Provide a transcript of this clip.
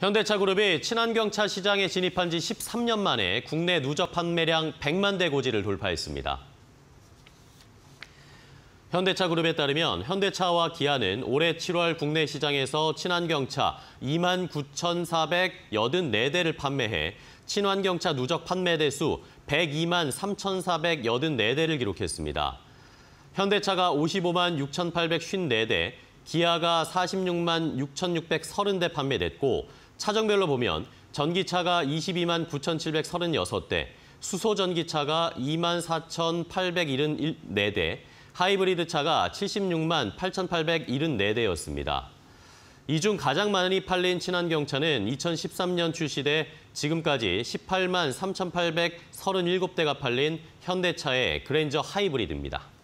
현대차그룹이 친환경차 시장에 진입한 지 13년 만에 국내 누적 판매량 100만 대 고지를 돌파했습니다. 현대차그룹에 따르면 현대차와 기아는 올해 7월 국내 시장에서 친환경차 2만 9,484대를 판매해 친환경차 누적 판매 대수 102만 3,484대를 기록했습니다. 현대차가 55만 6,854대, 기아가 46만 6,630대 판매됐고 차종별로 보면 전기차가 22만 9,736대, 수소 전기차가 2만 4,874대, 하이브리드 차가 76만 8,874대였습니다. 이 중 가장 많이 팔린 친환경차는 2013년 출시돼 지금까지 18만 3,837대가 팔린 현대차의 그랜저 하이브리드입니다.